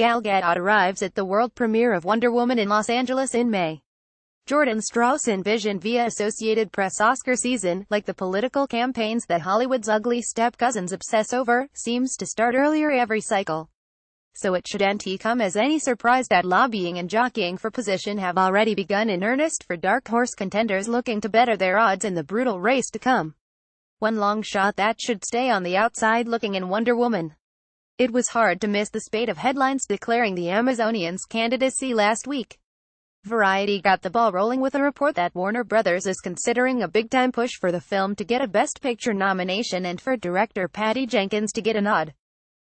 Gal Gadot arrives at the world premiere of Wonder Woman in Los Angeles in May. Jordan Strauss envisioned via Associated Press Oscar season, like the political campaigns that Hollywood's ugly step-cousins obsess over, seems to start earlier every cycle. So it shouldn't come as any surprise that lobbying and jockeying for position have already begun in earnest for dark horse contenders looking to better their odds in the brutal race to come. One long shot that should stay on the outside looking in Wonder Woman. It was hard to miss the spate of headlines declaring the Amazonians' candidacy last week. Variety got the ball rolling with a report that Warner Brothers is considering a big-time push for the film to get a Best Picture nomination and for director Patty Jenkins to get a nod.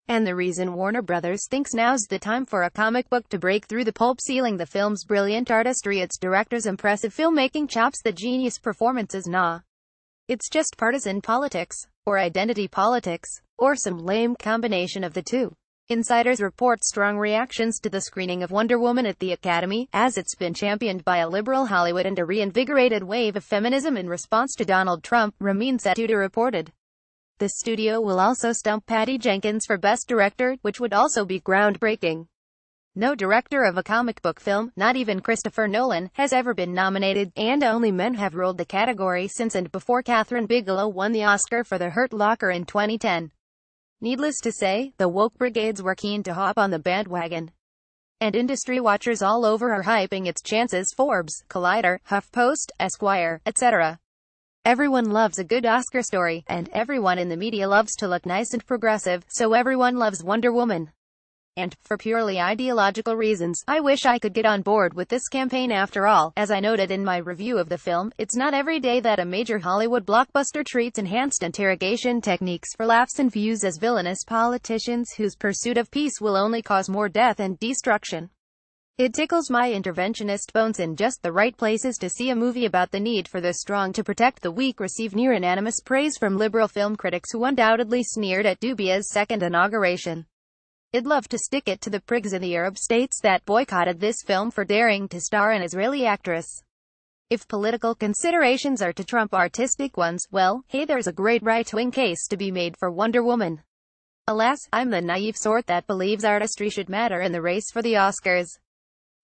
And the reason Warner Brothers thinks now's the time for a comic book to break through the pulp sealing the film's brilliant artistry its director's impressive filmmaking chops the genius performances nah. It's just partisan politics or identity politics, or some lame combination of the two. Insiders report strong reactions to the screening of Wonder Woman at the Academy, as it's been championed by a liberal Hollywood and a reinvigorated wave of feminism in response to Donald Trump, Ramin Satuda reported. The studio will also stump Patty Jenkins for Best Director, which would also be groundbreaking. No director of a comic book film, not even Christopher Nolan, has ever been nominated, and only men have ruled the category since and before Catherine Bigelow won the Oscar for The Hurt Locker in 2010. Needless to say, the woke brigades were keen to hop on the bandwagon. And industry watchers all over are hyping its chances Forbes, Collider, HuffPost, Esquire, etc. Everyone loves a good Oscar story, and everyone in the media loves to look nice and progressive, so everyone loves Wonder Woman and, for purely ideological reasons, I wish I could get on board with this campaign after all. As I noted in my review of the film, it's not every day that a major Hollywood blockbuster treats enhanced interrogation techniques for laughs and views as villainous politicians whose pursuit of peace will only cause more death and destruction. It tickles my interventionist bones in just the right places to see a movie about the need for the strong to protect the weak receive near unanimous praise from liberal film critics who undoubtedly sneered at Dubia's second inauguration. I'd love to stick it to the prigs in the Arab states that boycotted this film for daring to star an Israeli actress. If political considerations are to trump artistic ones, well, hey there's a great right-wing case to be made for Wonder Woman. Alas, I'm the naive sort that believes artistry should matter in the race for the Oscars.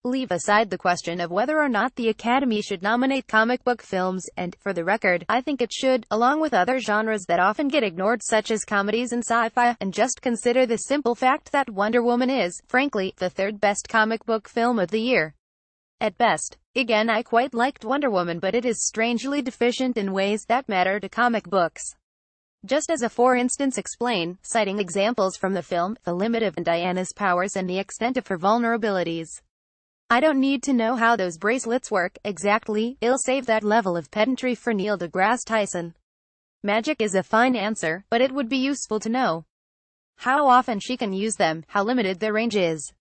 Leave aside the question of whether or not the Academy should nominate comic book films, and, for the record, I think it should, along with other genres that often get ignored such as comedies and sci-fi, and just consider the simple fact that Wonder Woman is, frankly, the third best comic book film of the year. At best. Again I quite liked Wonder Woman but it is strangely deficient in ways that matter to comic books. Just as a for instance explain, citing examples from the film, the limit of Diana's powers and the extent of her vulnerabilities. I don't need to know how those bracelets work, exactly, it'll save that level of pedantry for Neil deGrasse Tyson. Magic is a fine answer, but it would be useful to know how often she can use them, how limited their range is.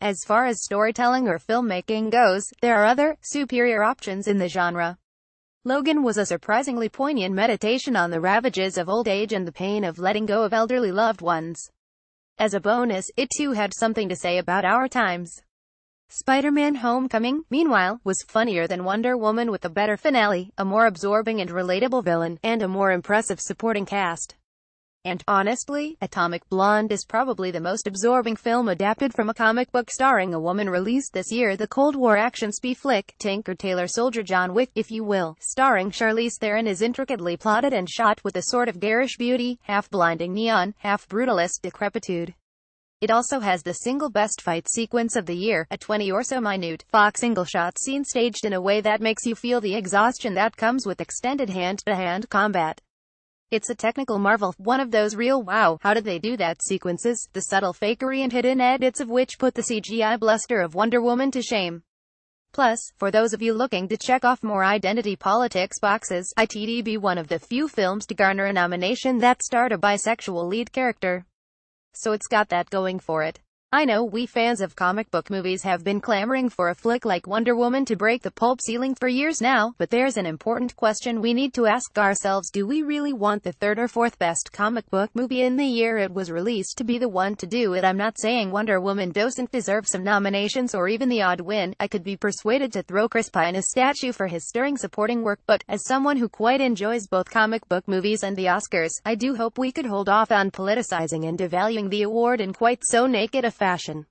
As far as storytelling or filmmaking goes, there are other, superior options in the genre. Logan was a surprisingly poignant meditation on the ravages of old age and the pain of letting go of elderly loved ones. As a bonus, it too had something to say about our times. Spider-Man Homecoming, meanwhile, was funnier than Wonder Woman with a better finale, a more absorbing and relatable villain, and a more impressive supporting cast. And, honestly, Atomic Blonde is probably the most absorbing film adapted from a comic book starring a woman released this year the Cold War action spy flick, Tinker Tailor Soldier John Wick, if you will, starring Charlize Theron is intricately plotted and shot with a sort of garish beauty, half-blinding neon, half-brutalist decrepitude. It also has the single best fight sequence of the year, a 20 or so minute, Fox single shot scene staged in a way that makes you feel the exhaustion that comes with extended hand-to-hand -hand combat. It's a technical marvel, one of those real wow, how did they do that sequences, the subtle fakery and hidden edits of which put the CGI bluster of Wonder Woman to shame. Plus, for those of you looking to check off more identity politics boxes, ITD be one of the few films to garner a nomination that starred a bisexual lead character. So it's got that going for it. I know we fans of comic book movies have been clamoring for a flick like Wonder Woman to break the pulp ceiling for years now, but there's an important question we need to ask ourselves. Do we really want the third or fourth best comic book movie in the year it was released to be the one to do it? I'm not saying Wonder Woman doesn't deserve some nominations or even the odd win. I could be persuaded to throw Chris Pine a statue for his stirring supporting work, but as someone who quite enjoys both comic book movies and the Oscars, I do hope we could hold off on politicizing and devaluing the award in quite so naked a fashion.